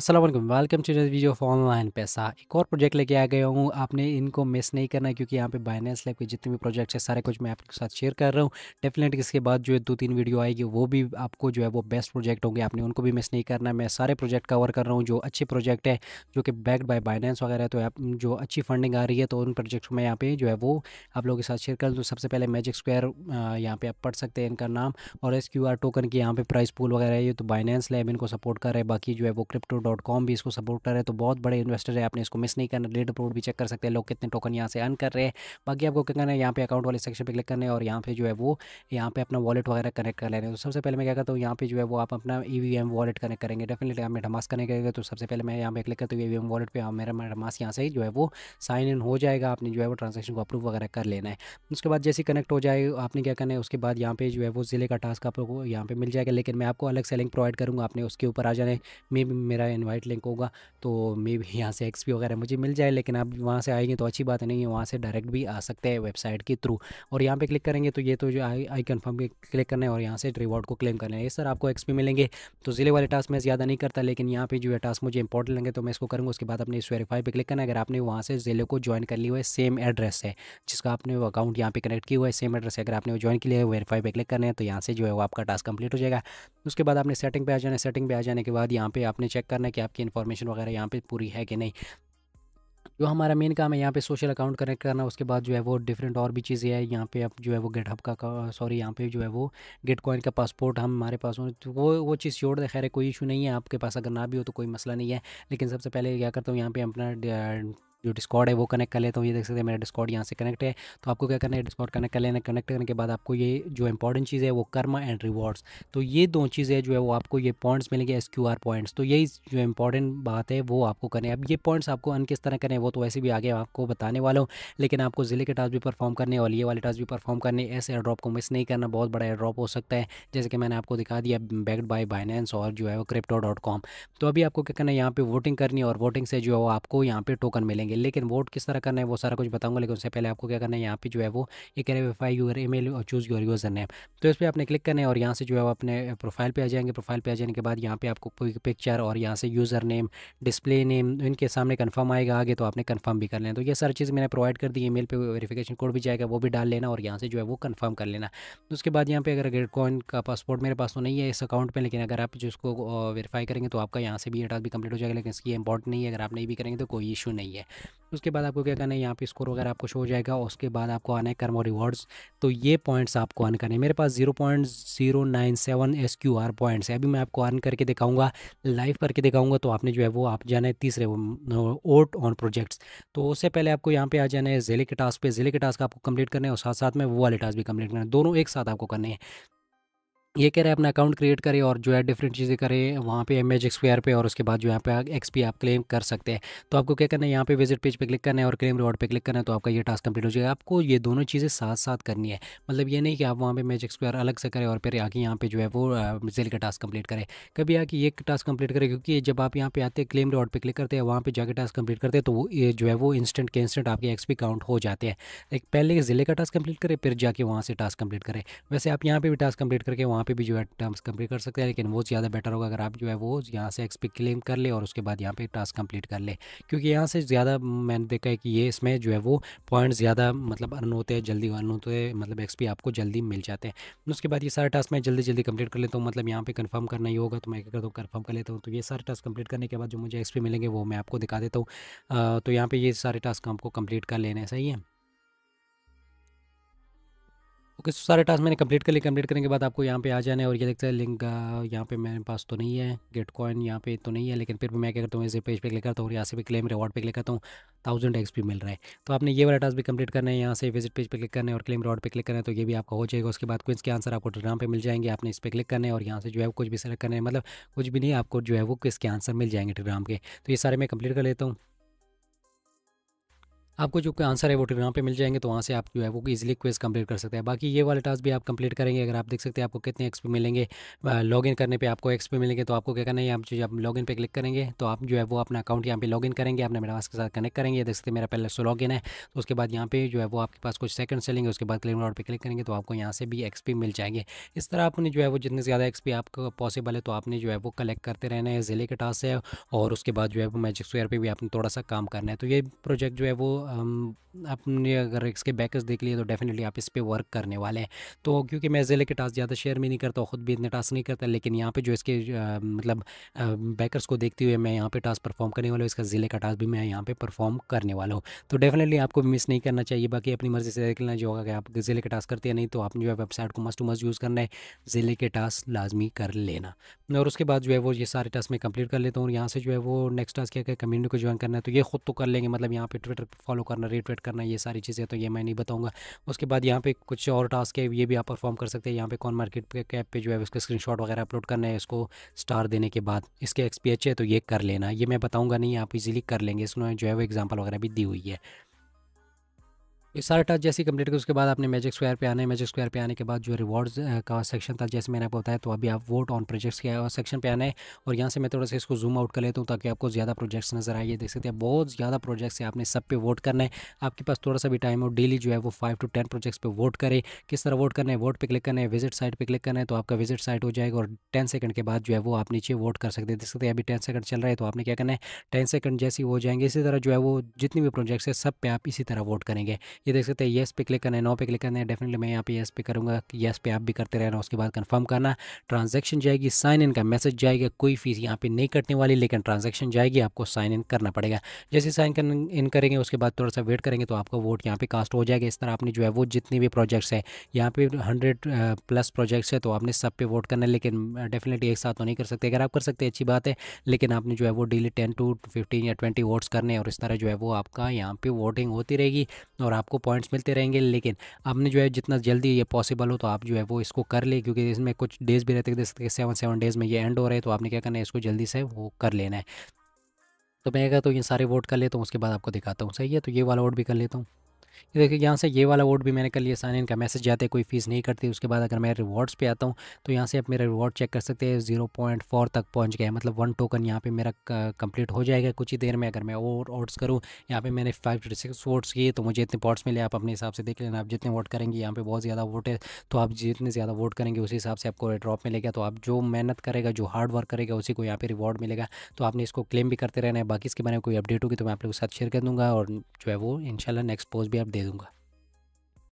Aslam welcome to video of online पैसा एक और प्रोजेक्ट लेके आ गया हूँ आपने इनको मिस नहीं करना क्योंकि यहाँ पे बाइनेंस लैब के जितने भी प्रोजेक्ट्स हैं सारे कुछ मैं आपके साथ शेयर कर रहा हूँ डेफिनेटली इसके बाद जो है दो तीन वीडियो आएगी वो भी आपको जो है वो बेस्ट प्रोजेक्ट होंगे आपने उनको भी मिस नहीं करना मैं सारे प्रोजेक्ट कवर कर रहा हूँ जो अच्छे प्रोजेक्ट है जो कि बैक्ड बाई बाइनेंस वगैरह तो आप जो अच्छी फंडिंग आ रही है तो उन प्रोजेक्ट में यहाँ पे जो है वो आप लोगों के साथ शेयर कर दूँ सबसे पहले मैजिक स्क्वायर यहाँ पे आप पढ़ सकते हैं इनका नाम और एस टोकन की यहाँ पे प्राइस पूल वगैरह है ये तो बाइनेंस लैब इनको सपोर्ट कर रहे हैं बाकी जो है वो क्रिप्टो डॉट कॉम भी इसको सपोर्ट कर रहे हैं तो बहुत बड़े इन्वेस्टर है आपने इसको मिस नहीं करना लीड अप्रोड भी चेक कर सकते हैं लोग कितने टोकन यहाँ से अर्न कर रहे हैं बाकी आपको क्या करना है यहाँ पे अकाउंट वाले सेक्शन पर क्लिक करने और यहाँ पे जो है वो यहाँ पे अपना वॉलेट वगैरह कनेक्ट कर ले रहे हैं तो सबसे पहले मैं क्या करता हूँ यहाँ पे जो है वो आप अपना ई वी वॉलेट कनेक्ट करेंगे डेफिनेटली आप मेटामास कनेक्ट करेंगे तो सबसे पहले मैं यहाँ पे क्लिक करता हूँ ई वी वॉलेट पर मेरा मेटामास यहाँ से जो है वो साइन इन हो जाएगा आपने जो है वो ट्रांजेक्शन को अप्रूव वगैरह कर लेना है उसके बाद जैसे कनेक्ट हो जाए आपने क्या करना है उसके बाद यहाँ पे जो है वो ज़िले का टास्क आपको यहाँ पे मिल जाएगा लेकिन मैं आपको अलग सेलिंग प्रोवाइड करूँगा आपने उसके ऊपर आ जाने मे मेरा इनवाइट लिंक होगा तो मे भी यहाँ से एक्सपी वगैरह मुझे मिल जाए लेकिन आप वहाँ से आएंगे तो अच्छी बात नहीं है वहाँ से डायरेक्ट भी आ सकते हैं वेबसाइट के थ्रू और यहाँ पर क्लिक करेंगे तो ये तो जो आई आई कन्फर्म क्लिक करना है और यहाँ से रिवॉर्ड को क्लेम करना है ये सर आपको एक्सपी मिलेंगे तो ज़िले वाले टास्क मैं ज़्यादा नहीं करता लेकिन यहाँ पर जो है टास्क मुझे इंपॉर्टेंट लगे तो मैं इसको करूँगा उसके बाद अपने इस वेरीफाई पर क्लिक करना अगर आपने वहाँ से ज़िले को ज्वाइन कर लिया हुआ है सेम एड्रेस है जिसका आपने अकाउंट यहाँ पर कनेक्ट किया हुआ है सेम एड्रेस अगर आपने ज्वाइन किया है वेरीफाई पर क्लिक करना है तो यहाँ से जो है वो आपका टास्क कंप्लीट हो जाएगा उसके बाद आपने सेटिंग पे आ जाना है सेटिंग पे आ जाने के बाद यहाँ पे आपने चेक करना है कि आपकी इन्फॉर्मेशन वगैरह यहाँ पे पूरी है कि नहीं जो हमारा मेन काम है यहाँ पे सोशल अकाउंट कनेक्ट करना उसके बाद जो है वो डिफरेंट और भी चीज़ें हैं यहाँ पे आप जो है वो गेट हब का सॉरी यहाँ पे जो है वो गेट कॉइन का पासपोर्ट हम हमारे पास हो तो वो वो चीज़ छोड़ दे खैर कोई इशू नहीं है आपके पास अगर ना भी हो तो कोई मसला नहीं है लेकिन सबसे पहले क्या करता हूँ यहाँ पे अपना जो डिस्कॉर्ड है वो कनेक्ट कर लेता तो हूँ ये देख सकते हैं मेरा डिस्कॉर्ड यहाँ से कनेक्ट है तो आपको क्या करना है डिस्कॉर्ड कनेक्ट कर लेना कनेक्ट करने के बाद आपको ये जो इंपॉर्टेंट चीज़ है वो कर्मा एंड रिवॉर्ड्स तो ये दो चीज़ें जो है वो आपको ये पॉइंट्स मिलेंगे एस क्यू आर पॉइंट्स तो यही जो इंपॉर्टेंट बात है वो आपको करें अब ये पॉइंट्स आपको अन किस तरह करें वो तो वैसे भी आगे आपको बताने वाला हूँ लेकिन आपको ज़िले के टास्क भी परफॉर्म करने और ये वाले टास्क भी परफॉर्म करने ऐसे एड्रॉप को मिस नहीं करना बहुत बड़ा एड्रॉप हो सकता है जैसे कि मैंने आपको दिखा दिया बैक्ड बाय बाइनेंस और जो है वो क्रिप्टो डॉट कॉम तो अभी आपको क्या करना है यहाँ पर वोटिंग करनी और वोटिंग से जो है वो आपको यहाँ पर टोकन मिलेंगे बनाएंगे लेकिन वोट किस तरह करना है वो सारा कुछ बताऊंगा लेकिन उससे पहले आपको क्या करना है यहाँ पे जो है वो ये कह रहे वेरीफाई यूर ई मेल और चूज़ योर यूज़र नेम तो इस पर आपने क्लिक करना है और यहाँ से जो है वो अपने प्रोफाइल पर आ जाएंगे प्रोफाइल पर आ जाने के बाद यहाँ पे आपको पिक्चर और यहाँ से यूज़र नेम डिस्प्ले नेम इनके सामने कन्फर्म आएगा आगे तो आपने कन्फर्म भी कर लेना तो ये सारी चीज़ मैंने प्रोवाइड कर दी ई मेल पर वेरीफिकेशन कोड भी जाएगा वो भी डाल लेना और यहाँ से जो है वो कन्फर्म कर लेना तो उसके बाद यहाँ पे अगर ग्रेड कॉइन का पासपोर्ट मेरे पास तो नहीं है इस अकाउंट पर लेकिन अगर आप जिसको वेरीफाई करेंगे तो आपका यहाँ से भी ये भी कंप्लीट हो जाएगा लेकिन इसकी इंपॉर्टेंट नहीं है अगर आप नहीं भी करेंगे तो कोई इशू नहीं है उसके बाद आपको क्या करना है यहाँ पे स्कोर वगैरह आपको शो हो जाएगा उसके बाद आपको आना है कर्मो रिवॉर्ड्स तो ये पॉइंट्स आपको अर्न करने मेरे पास zero point zero nine seven S Q R points है अभी मैं आपको अर्न करके दिखाऊंगा लाइव करके दिखाऊंगा तो आपने जो है वो आप जाना है तीसरे ओट ऑन प्रोजेक्ट्स तो उससे पहले आपको यहाँ पे आ जाना है जिले के टास्क पे जिले के टास्क आपको कंप्लीट करना है और साथ साथ में वो वाले टास्क भी कंप्लीट करना है दोनों एक साथ आपको करने हैं ये कह रहे हैं अपना अकाउंट क्रिएट करें और जो है डिफरेंट चीज़ें करें वहाँ पे एम एच एक्सपायर पर और उसके बाद जो यहाँ पे एक्स पी आप क्लेम कर सकते हैं तो आपको क्या करना है यहाँ पे विजिट पेज पे क्लिक करना है और क्लेम रिवॉर्ड पे क्लिक करना है तो आपका ये टास्क कंप्लीट हो जाएगा आपको ये दोनों चीज़ें साथ साथ करनी है मतलब ये नहीं कि आप वहाँ पर मैच एक्सपायर अलग से करें और फिर आगे यहाँ पर जो है वो जेल का टास्क कंप्लीट करें कभी आके ये टास्क कंप्लीट करें क्योंकि जब आप यहाँ पे आते हैं क्लेम रिवॉर्ड पर क्लिक करते हैं वहाँ पर जाकर टास्क कंप्लीट करते हैं तो वो जो है वो इंस्टेंट के इंस्टेंट आपके एक्सपी काउंट हो जाते हैं पहले जिले का टास्क कंप्लीट करें फिर जाके वहाँ से टास्क कंप्लीट करें वैसे आप यहाँ पर भी टास्क कंप्लीट करके वहाँ वहाँ पे भी जो है टर्म्स कंप्लीट कर सकते हैं लेकिन वो ज़्यादा बेटर होगा अगर आप जो है वो यहाँ से एक्सपी क्लेम कर ले और उसके बाद यहाँ पे टास्क कंप्लीट कर ले क्योंकि यहाँ से ज़्यादा मैंने देखा है कि ये इसमें जो है वो पॉइंट ज़्यादा मतलब अर्न होते हैं जल्दी अर्न होते हैं मतलब एक्सपी आपको जल्दी मिल जाते हैं उसके बाद ये सारे टास्क मैं जल्दी जल्दी कंप्लीट कर लेता हूँ मतलब यहाँ पर कन्फर्म करना ही होगा तो मैं क्या कन्फर्म कर लेता हूँ तो ये सारे टास्क कंप्लीट करने के बाद जो मुझे एक्सपी मिलेंगे वो मैं आपको दिखा देता हूँ तो यहाँ पर ये सारे टास्क आपको कंप्लीट कर लेने है ओके सो सारे टास्क मैंने कंप्लीट कर लिए कंप्लीट करने के बाद आपको यहाँ पे आ जाना है और ये देखते हैं लिंक uh, यहाँ पे मेरे पास तो नहीं है गेट कॉइन यहाँ पे तो नहीं है लेकिन फिर भी मैं क्या करता हूँ इसे पेज पे क्लिक करता हूँ और यहाँ से भी क्लेम रिवॉर्ड पे क्लिक करता हूँ थाउजेंड एक्स मिल रहा है तो आपने ये वाला टास्क भी कंप्लीट करना है यहाँ से विजिट पेज पर क्लिक करना है और क्लेम रिवॉर्ड पर क्लिक करना है तो ये भी आपका हो जाएगा उसके बाद क्विंस के आंसर आपको ड्राम पर मिल जाएंगे आपने इस पर क्लिक करने और यहाँ से जो है कुछ भी सेलेक्ट करना है मतलब कुछ भी नहीं आपको जो है वो किसके आंसर मिल जाएंगे ड्राम के तो ये सारे मैं कंप्लीट कर लेता हूँ आपको जो आंसर है वो टेलीग्राम पे मिल जाएंगे तो वहाँ से आप जो है वो इजिली क्वेज कंप्लीट कर सकते हैं बाकी ये वाले टास्क भी आप कंप्लीट करेंगे अगर आप देख सकते हैं आपको कितने एक्सपी मिलेंगे मिलेंगे लॉगिन करने पे आपको एक्सपी मिलेंगे तो आपको क्या करना है आप जो आप लॉगिन पे क्लिक करेंगे तो आप जो है वो अपना अकाउंट यहाँ पे लॉगिन करेंगे अपने मेरा के साथ कनेक्ट करेंगे देख सकते हैं मेरा पहले सो लॉगिन है तो उसके बाद यहाँ पे जो है वो आपके पास कुछ सेकंड चलेंगे उसके बाद क्लेम ऑर्ड पर क्लिक करेंगे तो आपको यहाँ से भी एक्स मिल जाएंगे इस तरह आपने जो है वो जितने ज़्यादा एक्स आपको पॉसिबल है तो आपने जो है वो कलेक्ट करते रहना है ज़िले के टास्क से और उसके बाद जो है वो मैजिक स्क्वेयर पर भी आपने थोड़ा सा काम करना है तो ये प्रोजेक्ट जो है वो आपने अगर इसके बैकर्स देख लिए तो डेफिनेटली आप इस पर वर्क करने वाले हैं तो क्योंकि मैं ज़िले के टास्क ज़्यादा शेयर भी नहीं करता खुद भी इतने टास्क नहीं करता लेकिन यहाँ पर जो इसके आ, मतलब बैकर्स को देखते हुए मैं यहाँ पर टास्क परफॉर्म करने वाला हूँ इसका ज़िले का टास्क भी मैं यहाँ पर परफॉर्म करने वाला हूँ तो डेफिनेटली आपको मिस नहीं करना चाहिए बाकी अपनी मर्ज़ी से देख लेना जो होगा कि आप ज़िले के टास्क करते हैं नहीं तो आपने जो है वेबसाइट को मस्ट टू मस्ट यूज़ करना है ज़िले के टास्क लाजमी कर लेना और उसके बाद जो है वो ये सारे टास्क मैं कंप्लीट कर लेता हूँ और यहाँ से जो है वो नेक्स्ट टास्क क्या क्या कम्युनिटी को ज्वाइन करना है तो ये खुद तो कर लेंगे मतलब यहाँ पर ट्विटर फॉलो फॉलो करना रेट वेट करना ये सारी चीज़ें तो ये मैं नहीं बताऊँगा उसके बाद यहाँ पे कुछ और टास्क है ये भी आप परफॉर्म कर सकते हैं यहाँ पे कौन मार्केट पे कैप पे जो है उसका स्क्रीनशॉट वगैरह अपलोड करना है इसको स्टार देने के बाद इसके एक्सपीएच है तो ये कर लेना ये मैं बताऊँगा नहीं आप इजीली कर लेंगे इसमें जो है वो एग्जाम्पल वगैरह भी दी हुई है ये सारे टच जैसे कंप्लीट कर उसके बाद आपने मैजिक स्क्वायर पे आना है मैजिक स्क्वायर पे आने के बाद जो रिवॉर्ड्स का सेक्शन था जैसे मैंने आपको बताया तो अभी आप वोट ऑन प्रोजेक्ट्स के सेक्शन पे आना है और यहाँ से मैं थोड़ा सा इसको जूम आउट कर लेता हूँ ताकि आपको ज़्यादा प्रोजेक्ट्स नजर आइए देख सकते हैं बहुत ज़्यादा प्रोजेक्ट्स है आपने सब पे वोट करना है आपके पास थोड़ा सा भी टाइम हो डेली जो है वो फाइव टू टेन प्रोजेक्ट्स पर वोट करें किस तरह वोट करना है वोट पर क्लिक करना है विजिट साइट पर क्लिक करना है तो आपका विजिट साइट हो जाएगा और टेन सेकंड के बाद जो है वो आप नीचे वोट कर सकते हैं देख सकते हैं अभी टेन सेकंड चल रहा है तो आपने क्या करना है टेन सेकंड जैसे ही हो जाएंगे इसी तरह जो है वो जितनी भी प्रोजेक्ट्स है सब पे आप इसी तरह वोट करेंगे ये देख सकते हैं येस पे क्लिक करना है नो पे क्लिक करना है डेफिनेटली मैं यहाँ पे येस पे करूँगा येस पे आप भी करते रहना उसके बाद कन्फर्म करना ट्रांजेक्शन जाएगी साइन इन का मैसेज जाएगा कोई फीस यहाँ पे नहीं कटने वाली लेकिन ट्रांजेक्शन जाएगी आपको साइन इन करना पड़ेगा जैसे साइन इन करेंगे उसके बाद थोड़ा सा वेट करेंगे तो आपका वोट यहाँ पे कास्ट हो जाएगा इस तरह आपने जो है वो जितने भी प्रोजेक्ट्स है यहाँ पे हंड्रेड प्लस प्रोजेक्ट्स है तो आपने सब पे वोट करना है लेकिन डेफिनेटली एक साथ तो नहीं कर सकते अगर आप कर सकते अच्छी बात है लेकिन आपने जो है वो डेली टेन टू फिफ्टीन या ट्वेंटी वोट्स करने और इस तरह जो है वो आपका यहाँ पे वोटिंग होती रहेगी और आप आपको पॉइंट्स मिलते रहेंगे लेकिन आपने जो है जितना जल्दी ये पॉसिबल हो तो आप जो है वो इसको कर ले क्योंकि इसमें कुछ डेज़ भी रहते हैं जैसे सेवन सेवन डेज़ में ये एंड हो रहे हैं तो आपने क्या करना है इसको जल्दी से वो कर लेना है तो मैं क्या तो ये सारे वोट कर लेता हूँ उसके बाद आपको दिखाता हूँ सही है तो ये वाला वोट भी कर लेता हूँ ये देखिए यहाँ से ये वाला वोट भी मैंने कर लिया साइन इन का मैसेज जाते कोई फीस नहीं करती उसके बाद अगर मैं रिवॉर्ड्स पे आता हूँ तो यहाँ से आप मेरा रिवॉर्ड चेक कर सकते हैं जीरो पॉइंट फोर तक पहुँच गया मतलब वन टोकन यहाँ पे मेरा कंप्लीट हो जाएगा कुछ ही देर में अगर मैं और वोट्स करूँ यहाँ पे मैंने फाइव टू सिक्स वोट्स किए तो मुझे इतने पॉट्स मिले आप अपने हिसाब से देख लेना आप जितने वोट करेंगे यहाँ पर बहुत ज़्यादा वोट है तो आप जितने ज़्यादा वोट करेंगे उसी हिसाब से आपको ड्रॉप मिलेगा तो आप जो मेहनत करेगा जो हार्ड वर्क करेगा उसी को यहाँ पर रिवॉर्ड मिलेगा तो आपने इसको क्लेम भी करते रहना है बाकी इसके बारे में कोई अपडेट होगी तो मैं आप लोगों के साथ शेयर कर दूँगा और जो है वो इनशाला नेक्स्ट पोस्ट भी आप 내둔 거